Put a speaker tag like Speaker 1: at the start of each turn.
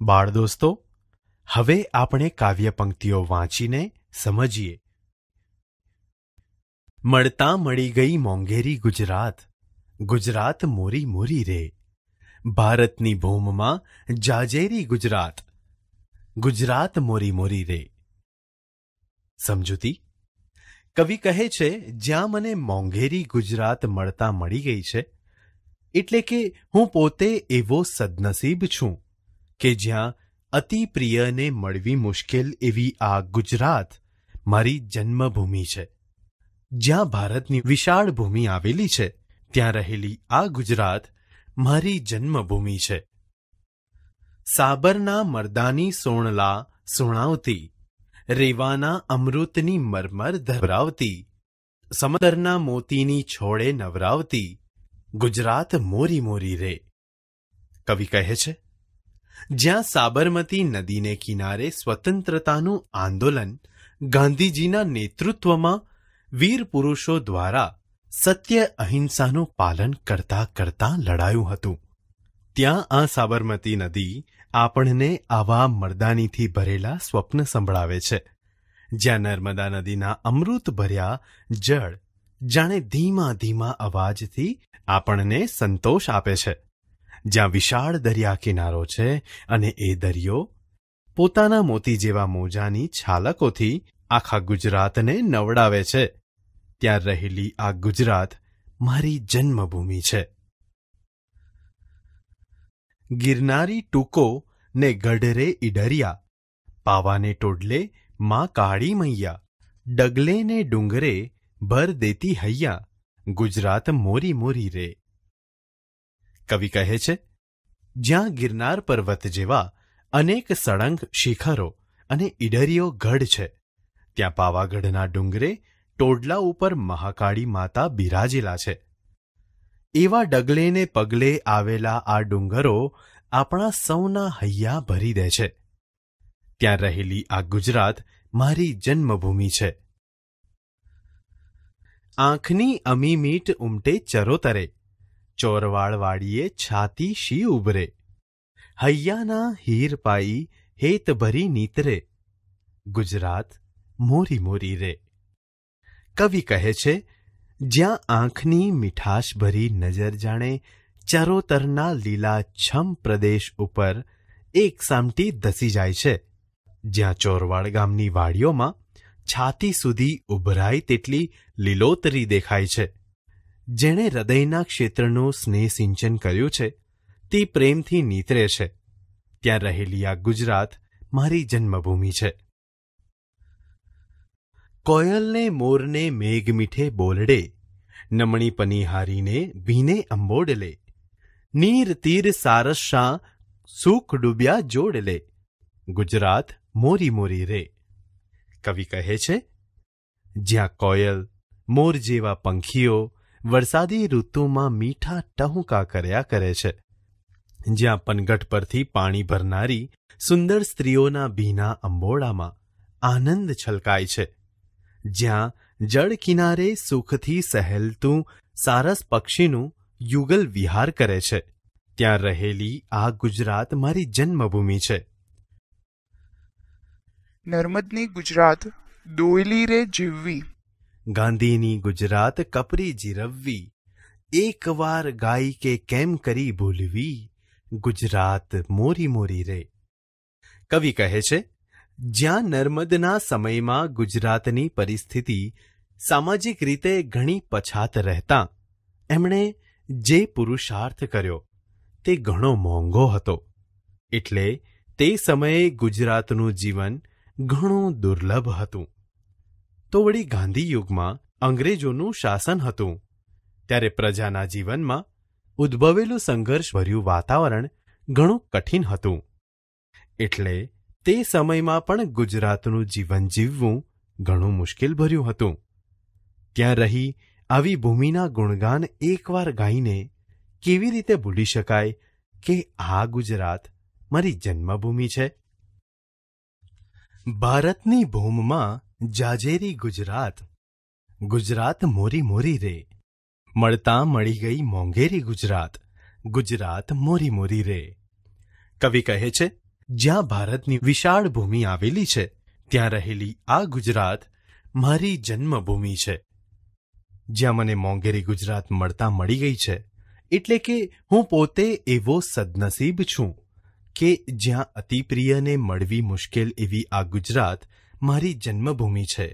Speaker 1: બાળ દોસ્તો હવે આપણે કાવ્ય પંક્તિઓ વાંચીને સમજીએ મળતા મળી ગઈ મોંઘેરી ગુજરાત ગુજરાત મોરી મોરી રે ભારતની ભૂમમાં જાજેરી ગુજરાત ગુજરાત મોરી મોરી રે સમજૂતી કવિ કહે છે જ્યાં મને મોંઘેરી ગુજરાત મળતા મળી ગઈ છે એટલે કે હું પોતે એવો સદનસીબ છું કે જ્યાં અતિ પ્રિયને મળવી મુશ્કેલ એવી આ ગુજરાત મારી જન્મભૂમિ છે જ્યાં ભારતની વિશાળ ભૂમિ આવેલી છે ત્યાં રહેલી આ ગુજરાત મારી જન્મભૂમિ છે સાબરના મરદાની સોણલા સુણાવતી રેવાના અમૃતની મરમર ધરાવતી સમતરના મોતીની છોડે નવરાવતી ગુજરાત મોરી મોરી રે કવિ કહે છે જ્યાં સાબરમતી નદીને કિનારે સ્વતંત્રતાનું આંદોલન ગાંધીજીના નેતૃત્વમાં વીર પુરુષો દ્વારા સત્ય અહિંસાનું પાલન કરતા કરતા લડાયું હતું ત્યાં આ સાબરમતી નદી આપણને આવા મરદાનીથી ભરેલા સ્વપ્ન સંભળાવે છે જ્યાં નર્મદા નદીના અમૃત ભર્યા જળ જાણે ધીમા ધીમા અવાજથી આપણને સંતોષ આપે છે જ્યાં વિશાળ દરિયા કિનારો છે અને એ દરિયો પોતાના મોતી જેવા મોજાની છાલકોથી આખા ગુજરાતને નવડાવે છે ત્યાં રહેલી આ ગુજરાત મારી જન્મભૂમિ છે ગિરનારી ટૂંકો ને ગઢરે ઈડરિયા પાવાને ટોડલે માં કાળી મૈયા ડગલે ને ડુંગરે ભર દેતી હૈયા ગુજરાત મોરી મોરી રે કવિ કહે છે જ્યાં ગિરનાર પર્વત જેવા અનેક સળંગ શિખરો અને ઈડરીઓ ગઢ છે ત્યાં પાવાગઢના ડુંગરે ટોડલા ઉપર મહાકાળી માતા બિરાજેલા છે એવા ડગલેને પગલે આવેલા આ ડુંગરો આપણા સૌના હૈયા ભરી દે છે ત્યાં રહેલી આ ગુજરાત મારી જન્મભૂમિ છે આંખની અમીમીટ ઉમટે ચરોતરે ચોરવાળ વાડીએ છાતી શી ઉભરે હૈયાના હીર પાઈ હેત ભરી નીતરે ગુજરાત મોરી મોરી રે કવિ કહે છે જ્યાં આંખની મીઠાશ ભરી નજર જાણે ચરોતરના લીલા છમ પ્રદેશ ઉપર એક સામટી ધસી જાય છે જ્યાં ચોરવાડ ગામની વાડીઓમાં છાતી સુધી ઉભરાય તેટલી લીલોતરી દેખાય છે જેણે હૃદયના ક્ષેત્રનું સ્નેહ સિંચન કર્યું છે તે પ્રેમથી નીતરે છે ત્યાં રહેલી આ ગુજરાત મારી જન્મભૂમિ છે કોયલને મોરને મેઘ મીઠે બોલડે નમણી પનિહારીને ભીને અંબોડલે નીર તીર સારસ શાહ સુખ ડૂબ્યા જોડલે ગુજરાત મોરી મોરી રે કવિ કહે છે જ્યાં કોયલ મોર જેવા પંખીઓ વરસાદી ઋતુમાં મીઠા ટહુકા કર્યા કરે છે જ્યાં પનગટ પરથી પાણી ભરનારી સુંદર સ્ત્રીઓના ભીના અંબોડામાં આનંદ છલકાય છે જ્યાં જળ કિનારે સુખથી સહેલતું સારસ પક્ષીનું યુગલ વિહાર કરે છે ત્યાં રહેલી આ ગુજરાત મારી જન્મભૂમિ છે નર્મદની ગુજરાત દોયલી રે જીવવી ગાંધીની ગુજરાત કપરી જીરવવી એકવાર ગાઈ કે કેમ કરી ભૂલવી ગુજરાત મોરી મોરી રે કવિ કહે છે જ્યાં નર્મદના સમયમાં ગુજરાતની પરિસ્થિતિ સામાજિક રીતે ઘણી પછાત રહેતા એમણે જે પુરુષાર્થ કર્યો તે ઘણો મોંઘો હતો એટલે તે સમયે ગુજરાતનું જીવન ઘણું દુર્લભ હતું તો વળી ગાંધી યુગમાં અંગ્રેજોનું શાસન હતું ત્યારે પ્રજાના જીવનમાં ઉદ્ભવેલું સંઘર્ષભર્યું વાતાવરણ ઘણું કઠિન હતું એટલે તે સમયમાં પણ ગુજરાતનું જીવન જીવવું ઘણું મુશ્કેલભર્યું હતું ત્યાં રહી આવી ભૂમિના ગુણગાન એકવાર ગાઈને કેવી રીતે ભૂલી શકાય કે આ ગુજરાત મારી જન્મભૂમિ છે ભારતની ભૂમમાં જાજેરી ગુજરાત ગુજરાત મોરી મોરી રે મળતા મળી ગઈ મોંઘેરી ગુજરાત ગુજરાત મોરી મોરી રે કવિ કહે છે જ્યાં ભારતની વિશાળ ભૂમિ આવેલી છે ત્યાં રહેલી આ ગુજરાત મારી જન્મભૂમિ છે જ્યાં મને મોંઘેરી ગુજરાત મળતા મળી ગઈ છે એટલે કે હું પોતે એવો સદનસીબ છું કે જ્યાં અતિપ્રિયને મળવી મુશ્કેલ એવી આ ગુજરાત મારી જન્મભૂમિ છે